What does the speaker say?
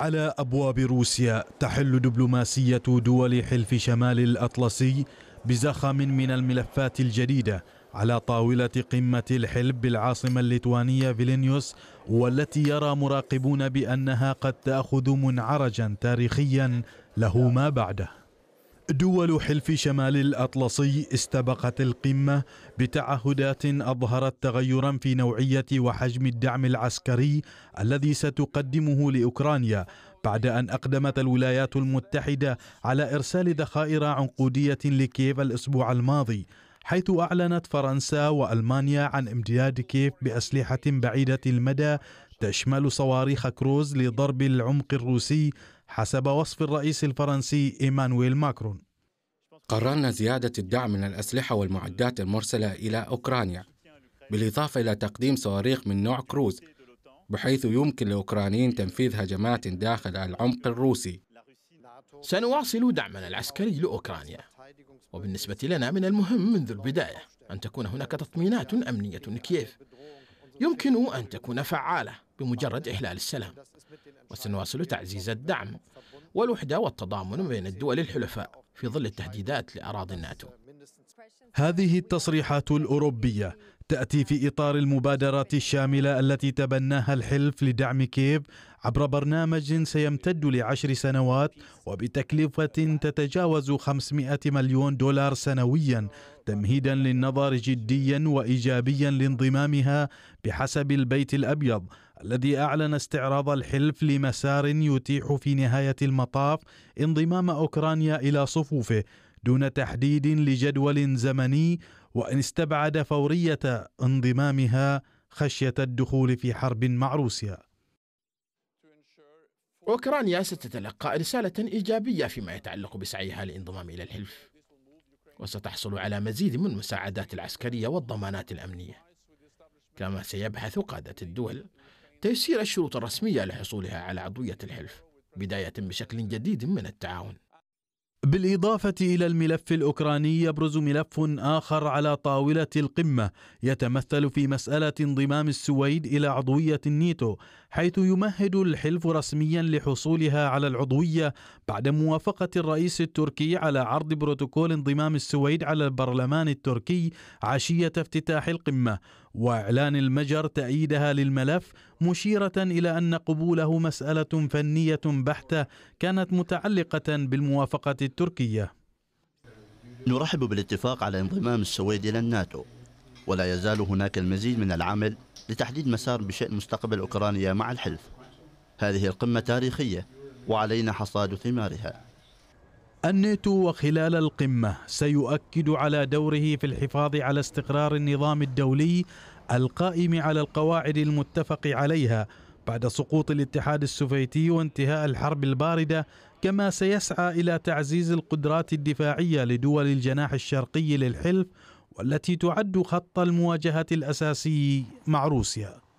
على أبواب روسيا تحل دبلوماسية دول حلف شمال الأطلسي بزخم من الملفات الجديدة على طاولة قمة الحلف بالعاصمة الليتوانية فيلينيوس والتي يرى مراقبون بأنها قد تأخذ منعرجا تاريخيا له ما بعده دول حلف شمال الأطلسي استبقت القمة بتعهدات أظهرت تغيرا في نوعية وحجم الدعم العسكري الذي ستقدمه لأوكرانيا بعد أن أقدمت الولايات المتحدة على إرسال ذخائر عنقودية لكييف الأسبوع الماضي حيث أعلنت فرنسا وألمانيا عن امتداد كييف بأسلحة بعيدة المدى تشمل صواريخ كروز لضرب العمق الروسي حسب وصف الرئيس الفرنسي إيمانويل ماكرون قررنا زيادة الدعم من الأسلحة والمعدات المرسلة إلى أوكرانيا بالإضافة إلى تقديم صواريخ من نوع كروز بحيث يمكن لأوكرانيين تنفيذ هجمات داخل العمق الروسي سنواصل دعمنا العسكري لأوكرانيا وبالنسبة لنا من المهم منذ البداية أن تكون هناك تطمينات أمنية لكييف يمكن أن تكون فعالة بمجرد إحلال السلام وسنواصل تعزيز الدعم والوحدة والتضامن بين الدول الحلفاء في ظل التهديدات لأراضي الناتو هذه التصريحات الأوروبية تأتي في إطار المبادرات الشاملة التي تبناها الحلف لدعم كيف عبر برنامج سيمتد لعشر سنوات وبتكلفة تتجاوز 500 مليون دولار سنويا تمهيدا للنظر جديا وإيجابيا لانضمامها بحسب البيت الأبيض الذي أعلن استعراض الحلف لمسار يتيح في نهاية المطاف انضمام أوكرانيا إلى صفوفه دون تحديد لجدول زمني وان استبعد فوريه انضمامها خشيه الدخول في حرب مع روسيا أوكرانيا ستتلقى رسالة إيجابية فيما يتعلق بسعيها للانضمام إلى الحلف وستحصل على مزيد من المساعدات العسكرية والضمانات الأمنية كما سيبحث قادة الدول تيسير الشروط الرسمية لحصولها على عضوية الحلف بداية بشكل جديد من التعاون بالإضافة إلى الملف الأوكراني يبرز ملف آخر على طاولة القمة يتمثل في مسألة انضمام السويد إلى عضوية النيتو حيث يمهد الحلف رسميا لحصولها على العضوية بعد موافقة الرئيس التركي على عرض بروتوكول انضمام السويد على البرلمان التركي عشية افتتاح القمة وإعلان المجر تأييدها للملف مشيرة إلى أن قبوله مسألة فنية بحتة كانت متعلقة بالموافقة التركية نرحب بالاتفاق على انضمام السويد إلى الناتو ولا يزال هناك المزيد من العمل لتحديد مسار بشأن مستقبل أوكرانيا مع الحلف هذه القمة تاريخية وعلينا حصاد ثمارها الناتو وخلال القمة سيؤكد على دوره في الحفاظ على استقرار النظام الدولي القائم على القواعد المتفق عليها بعد سقوط الاتحاد السوفيتي وانتهاء الحرب البارده كما سيسعى الى تعزيز القدرات الدفاعيه لدول الجناح الشرقي للحلف والتي تعد خط المواجهه الاساسي مع روسيا